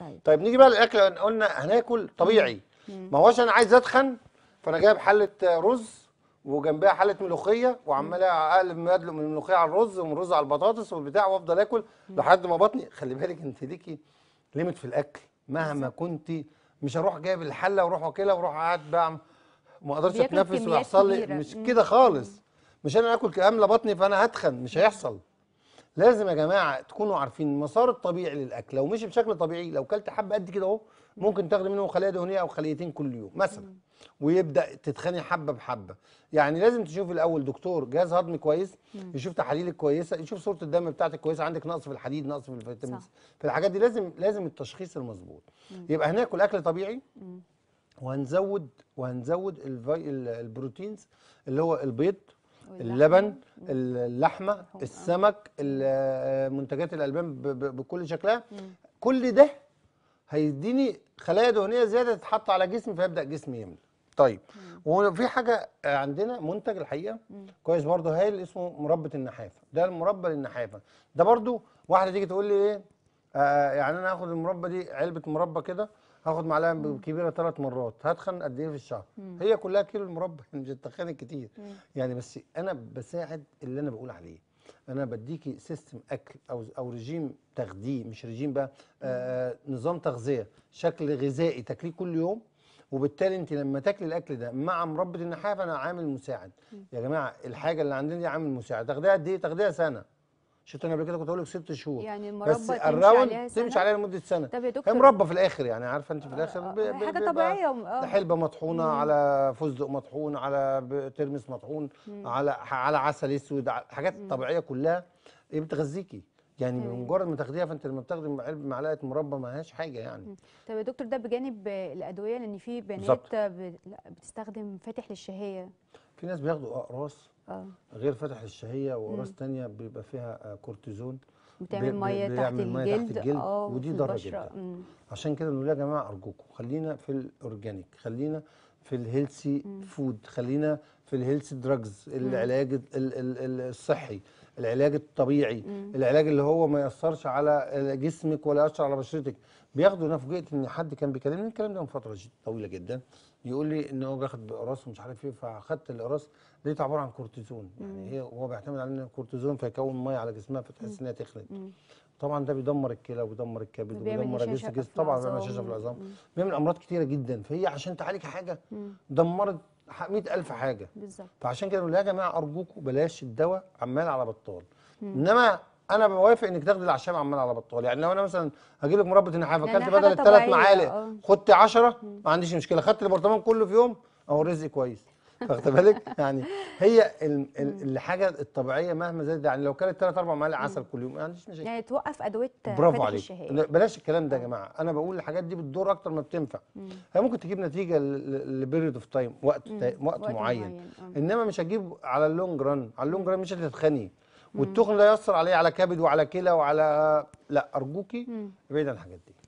طيب طيب نيجي بقى للاكل قلنا هناكل طبيعي ما هوش انا عايز اتخن فانا جايب حله رز وجنبها حله ملوخيه وعمال اقلب مدلق من الملوخيه على الرز ومن الرز على البطاطس والبتاع وافضل اكل لحد ما بطني خلي بالك انت ليكي ليميت في الاكل مهما كنت مش هروح جايب الحله واروح واكلها واروح قاعد بقى ما اقدرش اتنفس ويحصل لي مش كده خالص مش انا اكل كامله بطني فانا هتخن مش هيحصل لازم يا جماعه تكونوا عارفين المسار الطبيعي للاكل لو مشي بشكل طبيعي لو كلت حبه قد كده اهو ممكن تاخد منه خليه دهنيه او خليتين كل يوم مثلا ويبدا تتخني حبه بحبه يعني لازم تشوف الاول دكتور جهاز هضمي كويس يشوف تحاليلك كويسه يشوف صوره الدم بتاعتك كويسه عندك نقص في الحديد نقص في الفيتامين في الحاجات دي لازم لازم التشخيص المظبوط يبقى هناكل اكل طبيعي وهنزود وهنزود البروتينز اللي هو البيض اللبن اللحمه السمك آه، منتجات الالبان بكل شكلها كل ده هيديني خلايا دهنيه زياده تتحط على جسمي فيبدا جسمي يملى طيب وفي حاجه عندنا منتج الحقيقه كويس برضه هايل اسمه مربى النحافه ده المربى للنحافه ده برضه واحده تيجي تقول لي ايه آه يعني انا هاخد المربى دي علبه مربى كده هاخد معلقه كبيره ثلاث مرات هتخن قد ايه في الشهر مم. هي كلها كيلو المربع مش هتخن كتير مم. يعني بس انا بساعد اللي انا بقول عليه انا بديكي سيستم اكل او او رجيم تغذيه مش رجيم بقى آه،, آه نظام تغذيه شكل غذائي تاكليه كل يوم وبالتالي انت لما تاكلي الاكل ده مع مربى النحاف انا عامل مساعد مم. يا جماعه الحاجه اللي عندنا دي عامل مساعد تاخديها قد ايه تاخديها سنه شفت انا قبل كده كنت اقول لك ست شهور يعني المربى بس تمشي الراوند عليها سنة؟ تمشي عليها لمده سنه طب يا دكتور هي مربى في الاخر يعني عارفه انت في آه، الاخر آه آه حاجه طبيعيه آه. حلبه مطحونه مم. على فستق مطحون على ترمس مطحون مم. على على عسل اسود حاجات مم. طبيعيه كلها بتغذيكي يعني بمجرد ما تاخديها فانت لما بتاخدي معلقه مربى ما هياش حاجه يعني طب يا دكتور ده بجانب الادويه لان في بنات بتستخدم فاتح للشهيه في ناس بياخدوا اقراص آه،, اه غير فتح الشهيه واقراص تانية بيبقى فيها آه، كورتيزون بتعمل ميه تحت الجلد, تحت الجلد آه، ودي ضرر جدا عشان كده بنقول يا جماعه ارجوكم خلينا في الاورجانيك خلينا في الهيلثي فود خلينا في الهيلثي دراجز العلاج الصحي العلاج الطبيعي مم. العلاج اللي هو ما ياثرش على جسمك ولا ياثر على بشرتك بياخدوا انا فوجئت ان حد كان بيكلمني الكلام ده من فتره طويله جدا يقول لي ان هو بياخد بقراص ومش عارف ايه فاخدت القراص لقيته عباره عن كورتيزون يعني هي هو بيعتمد على ان الكورتيزون فيكون ميه على جسمها فتحس انها تخنت طبعا ده بيدمر الكلى وبيدمر الكبد وبيدمر الجسم طبعا بيعمل شاشه في العظام بيعمل امراض كتيره جدا فهي عشان تعالج حاجه دمرت 100 ألف حاجة بالظبط فعشان كده يا جماعة أرجوكم بلاش الدواء عمال على بطال إنما انا بوافق انك تاخدي الأعشاب عمال على بطال يعني لو انا مثلا هجيب لك مربى النحافة اكلت بدل الثلاث معالق آه. خدت 10 ما عنديش مشكله خدت البرطمان كله في يوم اهو الرزق كويس واخد بالك يعني هي الحاجه الطبيعيه مهما زادت يعني لو كانت ثلاث اربع معالق عسل كل يوم ما عنديش مشاكل يعني توقف ادويه برافو عليك بلاش الكلام ده يا آه. جماعه انا بقول الحاجات دي بتضر اكتر ما بتنفع هي ممكن تجيب نتيجه لبيريد اوف تايم وقت وقت, وقت معين, معين. آه. انما مش هتجيب على اللونج ران على اللونج ران مش هتتخني والتخن لا يأثر عليه على كبد وعلى كلى وعلى لا ارجوكي ابعد عن الحاجات دي